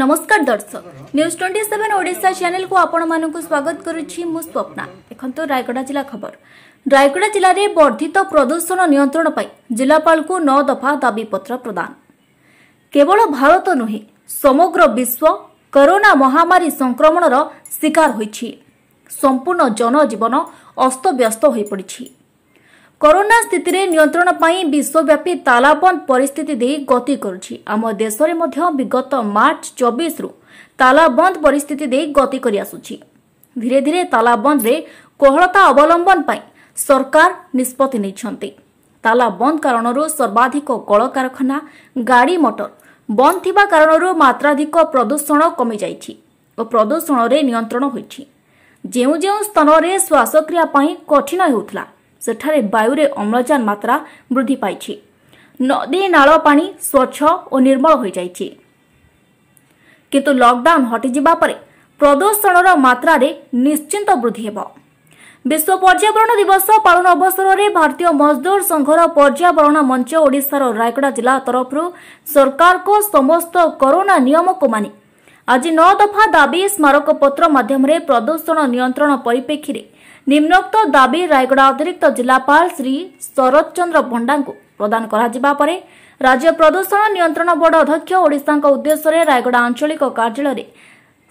ନମସ୍କାର ଦର୍ଶକ news twenty seven Odisha ଚ୍ୟାନେଲକୁ ଆପଣମାନଙ୍କୁ ସ୍ୱାଗତ କରୁଛି ମୁଁ ସ୍ୱପ୍ନା ଦେଖନ୍ତୁ ରାୟଗଡ଼ା ଜିଲ୍ଲା ଖବର ରାୟଗଡ଼ା ଜିଲ୍ଲାରେ ବର୍ଦ୍ଧିତ ପ୍ରଦୂଷଣ ନିୟନ୍ତ୍ରଣ ପାଇଁ ଜିଲ୍ଲାପାଳଙ୍କୁ ନଅ ଦଫା ଦାବିପତ୍ର ପ୍ରଦାନ କେବଳ ଭାରତ ନୁହେଁ ସମଗ୍ର ବିଶ୍ୱ କରୋନା ମହାମାରୀ ସଂକ୍ରମଣର ଶିକାର ହୋଇଛି ସମ୍ପୂର୍ଣ୍ଣ ଜନଜୀବନ ଅସ୍ତବ୍ୟସ୍ତ ହୋଇପଡ଼ିଛି କରୋନା ସ୍ଥିତିରେ ନିୟନ୍ତ୍ରଣ ପାଇଁ ବିଶ୍ୱବ୍ୟାପୀ ତାଲାବନ୍ଦ ପରିସ୍ଥିତି ଦେଇ ଗତି କରୁଛି ଆମ ଦେଶରେ ମଧ୍ୟ ବିଗତ ମାର୍ଚ୍ଚ ଚବିଶରୁ ତାଲାବନ୍ଦ ପରିସ୍ଥିତି ଦେଇ ଗତି କରିଆସୁଛି ଧୀରେ ଧୀରେ ତାଲାବନ୍ଦରେ କୋହଳତା ଅବଲମ୍ବନ ପାଇଁ ସରକାର ନିଷ୍ପତ୍ତି ନେଇଛନ୍ତି ତାଲାବନ୍ଦ କାରଣରୁ ସର୍ବାଧିକ କଳକାରଖାନା ଗାଡ଼ି ମଟର ବନ୍ଦ ଥିବା କାରଣରୁ ମାତ୍ରାଧିକ ପ୍ରଦୂଷଣ କମିଯାଇଛି ଓ ପ୍ରଦୂଷଣରେ ନିୟନ୍ତ୍ରଣ ହୋଇଛି ଯେଉଁ ଯେଉଁ ସ୍ଥାନରେ ଶ୍ୱାସକ୍ରିୟା ପାଇଁ କଠିନ ହେଉଥିଲା ସେଠାରେ ବାୟୁରେ ଅମ୍ଳଜାନ ମାତ୍ରା ବୃଦ୍ଧି ପାଇଛି ନଦୀ ନାଳ ପାଣି ସ୍ୱଚ୍ଛ ଓ ନିର୍ମଳ ହୋଇଯାଇଛି କିନ୍ତୁ ଲକ୍ଡାଉନ୍ ହଟିଯିବା ପରେ ପ୍ରଦୂଷଣର ମାତ୍ରାରେ ନିଶ୍ଚିନ୍ତ ବୃଦ୍ଧି ହେବ ବିଶ୍ୱ ପର୍ଯ୍ୟାବରଣ ଦିବସ ପାଳନ ଅବସରରେ ଭାରତୀୟ ମଜଦୁର ସଂଘର ପର୍ଯ୍ୟାବରଣ ମଞ୍ଚ ଓଡ଼ିଶାର ରାୟଗଡ଼ା ଜିଲ୍ଲା ତରଫରୁ ସରକାରଙ୍କ ସମସ୍ତ କରୋନା ନିୟମକୁ ମାନି ଆଜି ନଅ ଦଫା ଦାବି ସ୍ମାରକପତ୍ର ମାଧ୍ୟମରେ ପ୍ରଦୂଷଣ ନିୟନ୍ତ୍ରଣ ପରିପ୍ରେକ୍ଷୀରେ ନିମ୍ନୋକ୍ତ ଦାବି ରାୟଗଡ଼ା ଅତିରିକ୍ତ ଜିଲ୍ଲାପାଳ ଶ୍ରୀ ଶରତ ଚନ୍ଦ୍ର ପଣ୍ଡାଙ୍କୁ ପ୍ରଦାନ କରାଯିବା ପରେ ରାଜ୍ୟ ପ୍ରଦୂଷଣ ନିୟନ୍ତ୍ରଣ ବୋର୍ଡ ଅଧ୍ୟକ୍ଷ ଓଡ଼ିଶାଙ୍କ ଉଦ୍ଦେଶ୍ୟରେ ରାୟଗଡ଼ା ଆଞ୍ଚଳିକ କାର୍ଯ୍ୟାଳୟରେ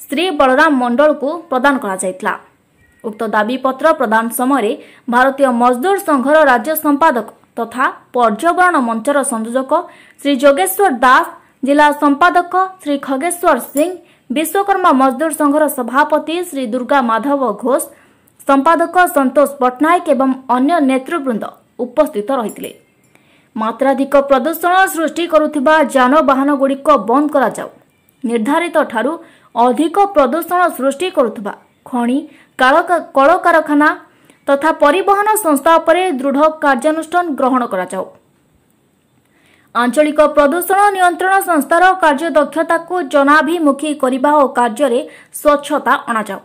ଶ୍ରୀ ବଳରାମ ମଣ୍ଡଳକୁ ପ୍ରଦାନ କରାଯାଇଥିଲା ଉକ୍ତ ଦାବିପତ୍ର ପ୍ରଦାନ ସମୟରେ ଭାରତୀୟ ମଜଦୁର ସଂଘର ରାଜ୍ୟ ସମ୍ପାଦକ ତଥା ପର୍ଯ୍ୟବରଣ ମଞ୍ଚର ସଂଯୋଜକ ଶ୍ରୀ ଯୋଗେଶ୍ୱର ଦାସ ଜିଲ୍ଲା ସମ୍ପାଦକ ଶ୍ରୀ ଖଗେଶ୍ୱର ସିଂ ବିଶ୍ୱକର୍ମା ମଜଦୁର ସଂଘର ସଭାପତି ଶ୍ରୀ ଦୁର୍ଗା ମାଧବ ଘୋଷ ସମ୍ପାଦକ ସନ୍ତୋଷ ପଟ୍ଟନାୟକ ଏବଂ ଅନ୍ୟ ନେତୃବୃନ୍ଦ ଉପସ୍ଥିତ ରହିଥିଲେ ମାତ୍ରାଧିକ ପ୍ରଦୂଷଣ ସୃଷ୍ଟି କରୁଥିବା ଯାନବାହନଗୁଡ଼ିକ ବନ୍ଦ କରାଯାଉ ନିର୍ଦ୍ଧାରିତଠାରୁ ଅଧିକ ପ୍ରଦୂଷଣ ସୃଷ୍ଟି କରୁଥିବା ଖଣି କଳକାରଖାନା ତଥା ପରିବହନ ସଂସ୍ଥା ଉପରେ ଦୃଢ଼ କାର୍ଯ୍ୟାନୁଷ୍ଠାନ ଗ୍ରହଣ କରାଯାଉ ଆଞ୍ଚଳିକ ପ୍ରଦୂଷଣ ନିୟନ୍ତ୍ରଣ ସଂସ୍ଥାର କାର୍ଯ୍ୟଦକ୍ଷତାକୁ ଜନାଭିମୁଖୀ କରିବା ଓ କାର୍ଯ୍ୟରେ ସ୍ୱଚ୍ଛତା ଅଣାଯାଉ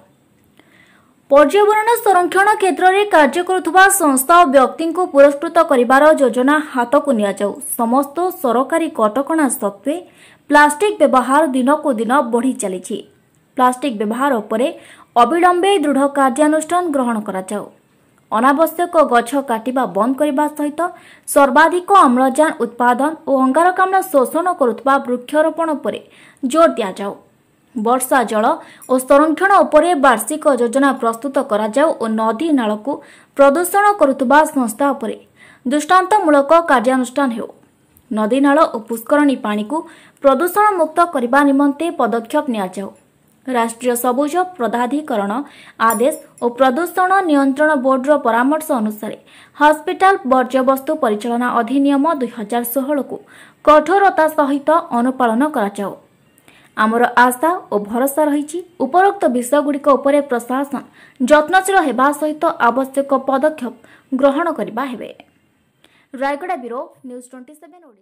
ପର୍ଯ୍ୟାବରଣ ସଂରକ୍ଷଣ କ୍ଷେତ୍ରରେ କାର୍ଯ୍ୟ କରୁଥିବା ସଂସ୍ଥା ଓ ବ୍ୟକ୍ତିଙ୍କୁ ପୁରସ୍କୃତ କରିବାର ଯୋଜନା ହାତକୁ ନିଆଯାଉ ସମସ୍ତ ସରକାରୀ କଟକଣା ସତ୍ତ୍ୱେ ପ୍ଲାଷ୍ଟିକ୍ ବ୍ୟବହାର ଦିନକୁ ଦିନ ବଢ଼ି ଚାଲିଛି ପ୍ଲାଷ୍ଟିକ୍ ବ୍ୟବହାର ଉପରେ ଅବିଳମ୍ବେ ଦୃଢ଼ କାର୍ଯ୍ୟାନୁଷ୍ଠାନ ଗ୍ରହଣ କରାଯାଉ ଅନାବଶ୍ୟକ ଗଛ କାଟିବା ବନ୍ଦ କରିବା ସହିତ ସର୍ବାଧିକ ଅମ୍ଳଜାନ ଉତ୍ପାଦନ ଓ ଅଙ୍ଗାରକାମ୍ଳ ଶୋଷଣ କରୁଥିବା ବୃକ୍ଷରୋପଣ ଉପରେ ଜୋର୍ ଦିଆଯାଉ ବର୍ଷା ଜଳ ଓ ସଂରକ୍ଷଣ ଉପରେ ବାର୍ଷିକ ଯୋଜନା ପ୍ରସ୍ତୁତ କରାଯାଉ ଓ ନଦୀ ନାଳକୁ ପ୍ରଦୂଷଣ କରୁଥିବା ସଂସ୍ଥା ଉପରେ ଦୃଷ୍ଟାନ୍ତମୂଳକ କାର୍ଯ୍ୟାନୁଷ୍ଠାନ ହେଉ ନଦୀନାଳ ଓ ପୁଷ୍କରଣୀ ପାଣିକୁ ପ୍ରଦୂଷଣ ମୁକ୍ତ କରିବା ନିମନ୍ତେ ପଦକ୍ଷେପ ନିଆଯାଉ ରାଷ୍ଟ୍ରୀୟ ସବୁଜ ପ୍ରଧାଧିକରଣ ଆଦେଶ ଓ ପ୍ରଦୂଷଣ ନିୟନ୍ତ୍ରଣ ବୋର୍ଡର ପରାମର୍ଶ ଅନୁସାରେ ହସ୍ପିଟାଲ ବର୍ଜ୍ୟବସ୍ତୁ ପରିଚାଳନା ଅଧିନିୟମ ଦୁଇହଜାର ଷୋହଳକୁ କଠୋରତା ସହିତ ଅନୁପାଳନ କରାଯାଉ ଆମର ଆଶା ଓ ଭରସା ରହିଛି ଉପରୋକ୍ତ ବିଷୟଗୁଡ଼ିକ ଉପରେ ପ୍ରଶାସନ ଯତ୍ନଶୀଳ ହେବା ସହିତ ଆବଶ୍ୟକ ପଦକ୍ଷେପ ଗ୍ରହଣ କରିବା ହେବେ Rayagada bureau news twenty seven